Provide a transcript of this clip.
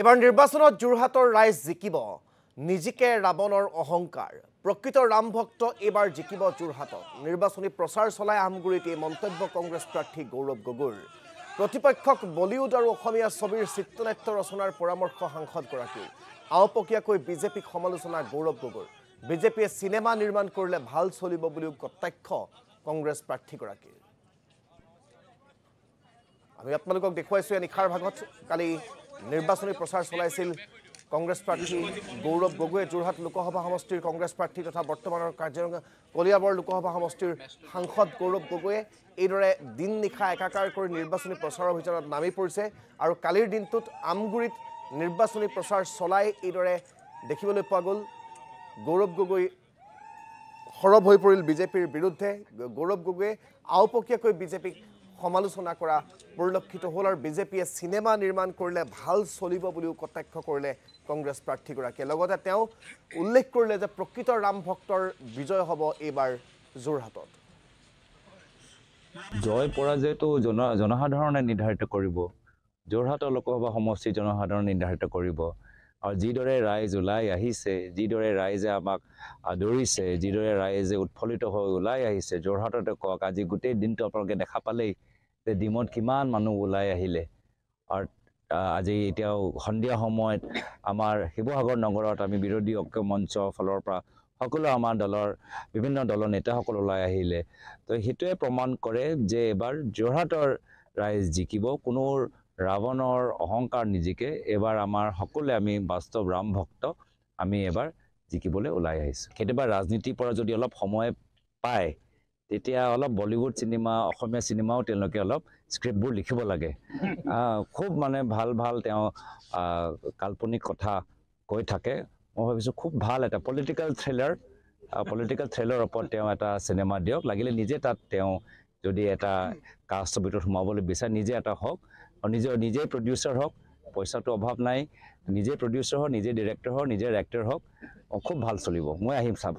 এবাৰ নিৰ্বাচনত যোৰহাটৰ ৰাইজ জিকিব নিজিকে ৰাৱণৰ অহংকাৰ প্ৰকৃত ৰাম ভক্ত এইবাৰ জিকিব যোৰহাটত নিৰ্বাচনী প্ৰচাৰ চলাই আমগুৰিত এই মন্তব্য কংগ্ৰেছ প্ৰাৰ্থী গৌৰৱ গগৈৰ প্ৰতিপক্ষক বলিউড আৰু অসমীয়া ছবিৰ চিত্ৰনাট্য ৰচনাৰ পৰামৰ্শ সাংসদগৰাকীৰ আওপকীয়াকৈ বিজেপিক সমালোচনা গৌৰৱ গগৈৰ বিজেপিয়ে চিনেমা নিৰ্মাণ কৰিলে ভাল চলিব বুলিও কটাক্ষ কংগ্ৰেছ প্ৰাৰ্থীগৰাকীৰ আমি আপোনালোকক দেখুৱাইছোঁ এই নিশাৰ ভাগত কালি নিৰ্বাচনী প্ৰচাৰ চলাইছিল কংগ্ৰেছ প্ৰাৰ্থী গৌৰৱ গগৈ যোৰহাট লোকসভা সমষ্টিৰ কংগ্ৰেছ প্ৰাৰ্থী তথা বৰ্তমানৰ কাৰ্যৰঙ কলিয়াবৰ লোকসভা সমষ্টিৰ সাংসদ গৌৰৱ গগৈয়ে এইদৰে দিন নিশা একাকাৰ কৰি নিৰ্বাচনী প্ৰচাৰ অভিযানত নামি পৰিছে আৰু কালিৰ দিনটোত আমগুৰিত নিৰ্বাচনী প্ৰচাৰ চলাই এইদৰে দেখিবলৈ পোৱা গ'ল গৌৰৱ গগৈ সৰব হৈ পৰিল বিজেপিৰ বিৰুদ্ধে গৌৰৱ গগৈয়ে আওপকীয়াকৈ বিজেপিক সমালোচনা কৰা পৰিলক্ষিত হ'ল আৰু বিজেপিয়ে চিনেমা নিৰ্মাণ কৰিলে ভাল চলিব বুলিও কটাক্ষ কৰিলে কংগ্ৰেছ প্ৰাৰ্থীগৰাকীয়ে লগতে তেওঁ উল্লেখ কৰিলে যে প্ৰকৃত ৰাম ভক্তৰ বিজয় হ'ব এইবাৰ যোৰহাটত জয় পৰাজয়টো জনসাধাৰণে নিৰ্ধাৰিত কৰিব যোৰহাটৰ লোকসভা সমষ্টি জনসাধাৰণে নিৰ্ধাৰিত কৰিব আৰু যিদৰে ৰাইজ ওলাই আহিছে যিদৰে ৰাইজে আমাক আদৰিছে যিদৰে ৰাইজে উৎফুল্লিত হৈ ওলাই আহিছে যোৰহাটতে কওক আজি গোটেই দিনটো আপোনালোকে দেখা পালেই যে ডিমত কিমান মানুহ ওলাই আহিলে আৰু আজি এতিয়াও সন্ধিয়া সময়ত আমাৰ শিৱসাগৰ নগৰত আমি বিৰোধী ঐক্য মঞ্চৰ ফালৰ পৰা সকলো আমাৰ দলৰ বিভিন্ন দলৰ নেতাসকল ওলাই আহিলে তো সেইটোৱে প্ৰমাণ কৰে যে এইবাৰ যোৰহাটৰ ৰাইজ জিকিব কোনো ৰাৱণৰ অহংকাৰ নিজিকে এইবাৰ আমাৰ সকলোৱে আমি বাস্তৱ ৰাম ভক্ত আমি এইবাৰ জিকিবলৈ ওলাই আহিছোঁ কেতিয়াবা ৰাজনীতিৰ পৰা যদি অলপ সময় পায় তেতিয়া অলপ বলিউড চিনেমা অসমীয়া চিনেমাও তেওঁলোকে অলপ স্ক্ৰিপ্টবোৰ লিখিব লাগে খুব মানে ভাল ভাল তেওঁ কাল্পনিক কথা কৈ থাকে মই ভাবিছোঁ খুব ভাল এটা পলিটিকেল থ্ৰিলাৰ পলিটিকেল থ্ৰেলাৰৰ ওপৰত তেওঁ এটা চিনেমা দিয়ক লাগিলে নিজে তাত তেওঁ যদি এটা কাষ্টৰ ভিতৰত সোমাবলৈ বিচাৰে নিজে এটা হওক আৰু নিজৰ নিজেই প্ৰডিউচাৰ হওক পইচাটো অভাৱ নাই নিজেই প্ৰডিউচাৰ হওক নিজেই ডিৰেক্টৰ হওক নিজেই এক্টৰ হওক খুব ভাল চলিব মই আহিম চাব